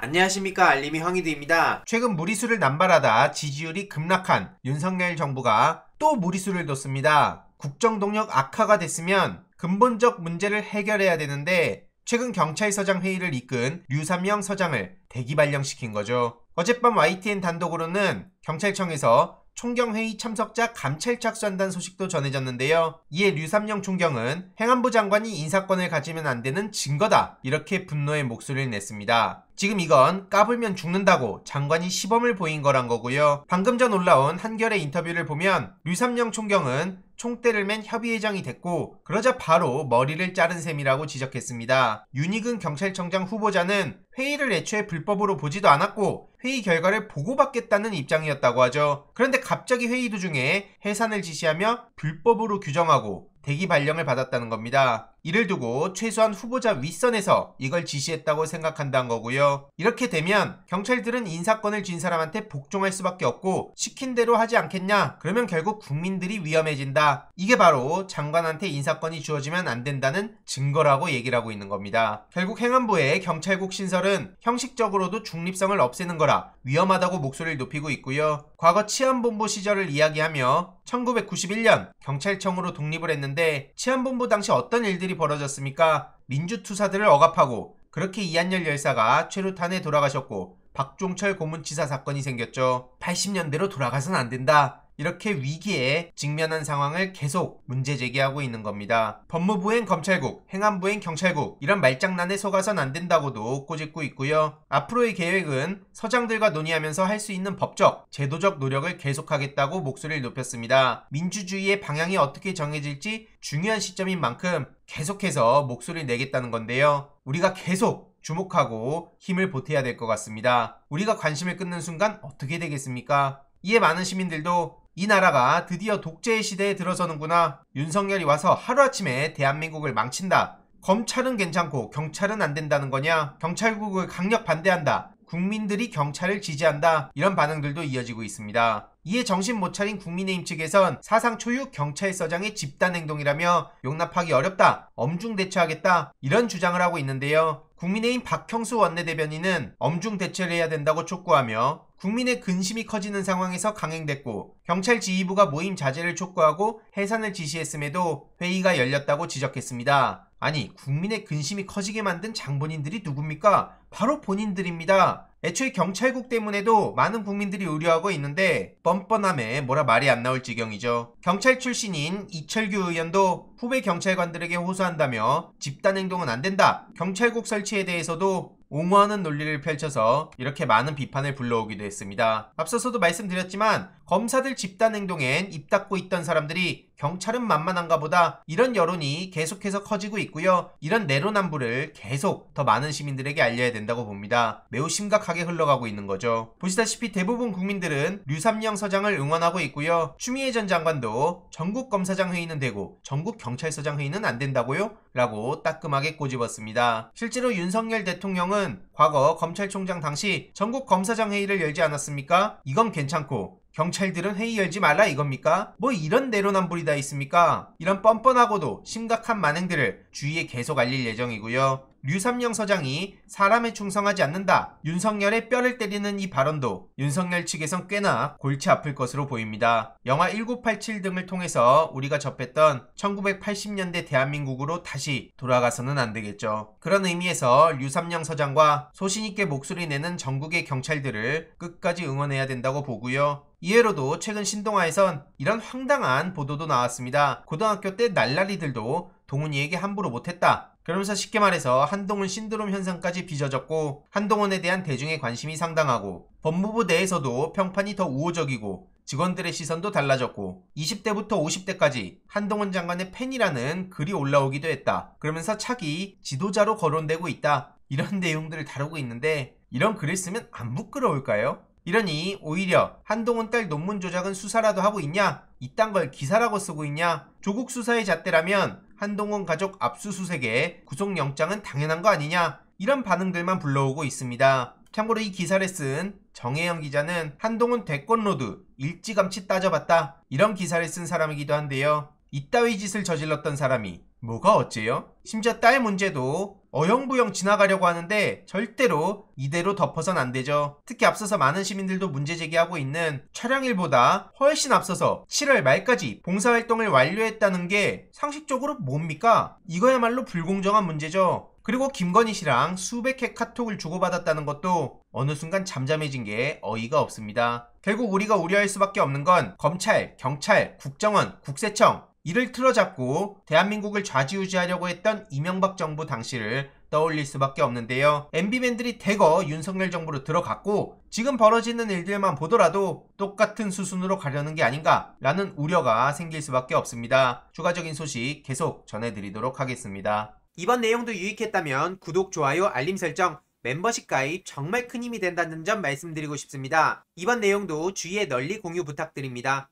안녕하십니까 알림이 황희드입니다. 최근 무리수를 남발하다 지지율이 급락한 윤석열 정부가 또 무리수를 뒀습니다. 국정동력 악화가 됐으면 근본적 문제를 해결해야 되는데 최근 경찰서장 회의를 이끈 류삼영 서장을 대기 발령시킨 거죠. 어젯밤 YTN 단독으로는 경찰청에서 총경회의 참석자 감찰 착수한다는 소식도 전해졌는데요. 이에 류삼영 총경은 행안부 장관이 인사권을 가지면 안 되는 증거다 이렇게 분노의 목소리를 냈습니다. 지금 이건 까불면 죽는다고 장관이 시범을 보인 거란 거고요. 방금 전 올라온 한결의 인터뷰를 보면 류삼영 총경은 총대를 맨 협의회장이 됐고 그러자 바로 머리를 자른 셈이라고 지적했습니다. 윤익은 경찰청장 후보자는 회의를 애초에 불법으로 보지도 않았고 회의 결과를 보고받겠다는 입장이었다고 하죠. 그런데 갑자기 회의 도중에 해산을 지시하며 불법으로 규정하고 대기 발령을 받았다는 겁니다. 이를 두고 최소한 후보자 윗선에서 이걸 지시했다고 생각한다는 거고요. 이렇게 되면 경찰들은 인사권을 쥔 사람한테 복종할 수밖에 없고 시킨 대로 하지 않겠냐? 그러면 결국 국민들이 위험해진다. 이게 바로 장관한테 인사권이 주어지면 안 된다는 증거라고 얘기를 하고 있는 겁니다. 결국 행안부의 경찰국 신설은 형식적으로도 중립성을 없애는 거라 위험하다고 목소리를 높이고 있고요. 과거 치안본부 시절을 이야기하며 1991년 경찰청으로 독립을 했는데 있는데 치안본부 당시 어떤 일들이 벌어졌습니까? 민주투사들을 억압하고 그렇게 이한열 열사가 최루탄에 돌아가셨고 박종철 고문치사 사건이 생겼죠. 80년대로 돌아가선 안 된다. 이렇게 위기에 직면한 상황을 계속 문제 제기하고 있는 겁니다. 법무부엔 검찰국, 행안부엔 경찰국 이런 말장난에 속아선 안 된다고도 꼬집고 있고요. 앞으로의 계획은 서장들과 논의하면서 할 수 있는 법적, 제도적 노력을 계속하겠다고 목소리를 높였습니다. 민주주의의 방향이 어떻게 정해질지 중요한 시점인 만큼 계속해서 목소리를 내겠다는 건데요. 우리가 계속 주목하고 힘을 보태야 될 것 같습니다. 우리가 관심을 끊는 순간 어떻게 되겠습니까? 이에 많은 시민들도 이 나라가 드디어 독재의 시대에 들어서는구나. 윤석열이 와서 하루아침에 대한민국을 망친다. 검찰은 괜찮고 경찰은 안 된다는 거냐? 경찰국을 강력 반대한다. 국민들이 경찰을 지지한다 이런 반응들도 이어지고 있습니다. 이에 정신 못 차린 국민의힘 측에선 사상 초유 경찰서장의 집단 행동이라며 용납하기 어렵다, 엄중 대처하겠다 이런 주장을 하고 있는데요. 국민의힘 박형수 원내대변인은 엄중 대처를 해야 된다고 촉구하며 국민의 근심이 커지는 상황에서 강행됐고 경찰 지휘부가 모임 자제를 촉구하고 해산을 지시했음에도 회의가 열렸다고 지적했습니다. 아니 국민의 근심이 커지게 만든 장본인들이 누굽니까? 바로 본인들입니다. 애초에 경찰국 때문에도 많은 국민들이 우려하고 있는데 뻔뻔함에 뭐라 말이 안 나올 지경이죠. 경찰 출신인 이철규 의원도 후배 경찰관들에게 호소한다며 집단행동은 안 된다. 경찰국 설치에 대해서도 옹호하는 논리를 펼쳐서 이렇게 많은 비판을 불러오기도 했습니다. 앞서서도 말씀드렸지만 검사들 집단 행동엔 입 닫고 있던 사람들이 경찰은 만만한가 보다 이런 여론이 계속해서 커지고 있고요. 이런 내로남불을 계속 더 많은 시민들에게 알려야 된다고 봅니다. 매우 심각하게 흘러가고 있는 거죠. 보시다시피 대부분 국민들은 류삼영 서장을 응원하고 있고요. 추미애 전 장관도 전국 검사장 회의는 되고 전국 경찰서장 회의는 안 된다고요? 라고 따끔하게 꼬집었습니다. 실제로 윤석열 대통령은 과거 검찰총장 당시 전국 검사장 회의를 열지 않았습니까? 이건 괜찮고 경찰들은 회의 열지 말라 이겁니까? 뭐 이런 내로남불이 다 있습니까? 이런 뻔뻔하고도 심각한 만행들을 주위에 계속 알릴 예정이고요. 류삼영 서장이 사람에 충성하지 않는다. 윤석열의 뼈를 때리는 이 발언도 윤석열 측에선 꽤나 골치 아플 것으로 보입니다. 영화 1987 등을 통해서 우리가 접했던 1980년대 대한민국으로 다시 돌아가서는 안 되겠죠. 그런 의미에서 류삼영 서장과 소신있게 목소리 내는 전국의 경찰들을 끝까지 응원해야 된다고 보고요. 이외로도 최근 신동아에선 이런 황당한 보도도 나왔습니다. 고등학교 때 날라리들도 동훈이에게 함부로 못했다. 그러면서 쉽게 말해서 한동훈 신드롬 현상까지 빚어졌고 한동훈에 대한 대중의 관심이 상당하고 법무부 내에서도 평판이 더 우호적이고 직원들의 시선도 달라졌고 20대부터 50대까지 한동훈 장관의 팬이라는 글이 올라오기도 했다. 그러면서 차기 지도자로 거론되고 있다. 이런 내용들을 다루고 있는데 이런 글을 쓰면 안 부끄러울까요? 이러니 오히려 한동훈 딸 논문 조작은 수사라도 하고 있냐? 이딴 걸 기사라고 쓰고 있냐? 조국 수사의 잣대라면 한동훈 가족 압수수색에 구속영장은 당연한 거 아니냐 이런 반응들만 불러오고 있습니다. 참고로 이 기사를 쓴 정혜영 기자는 한동훈 대권로드 일찌감치 따져봤다 이런 기사를 쓴 사람이기도 한데요. 이따위 짓을 저질렀던 사람이 뭐가 어째요? 심지어 딸 문제도 어영부영 지나가려고 하는데 절대로 이대로 덮어선 안 되죠. 특히 앞서서 많은 시민들도 문제 제기하고 있는 차량일보다 훨씬 앞서서 7월 말까지 봉사활동을 완료했다는 게 상식적으로 뭡니까? 이거야말로 불공정한 문제죠. 그리고 김건희 씨랑 수백 회 카톡을 주고받았다는 것도 어느 순간 잠잠해진 게 어이가 없습니다. 결국 우리가 우려할 수밖에 없는 건 검찰, 경찰, 국정원, 국세청 이를 틀어잡고 대한민국을 좌지우지하려고 했던 이명박 정부 당시를 떠올릴 수밖에 없는데요. MB맨들이 대거 윤석열 정부로 들어갔고 지금 벌어지는 일들만 보더라도 똑같은 수순으로 가려는 게 아닌가라는 우려가 생길 수밖에 없습니다. 추가적인 소식 계속 전해드리도록 하겠습니다. 이번 내용도 유익했다면 구독, 좋아요, 알림 설정, 멤버십 가입 정말 큰 힘이 된다는 점 말씀드리고 싶습니다. 이번 내용도 주위에 널리 공유 부탁드립니다.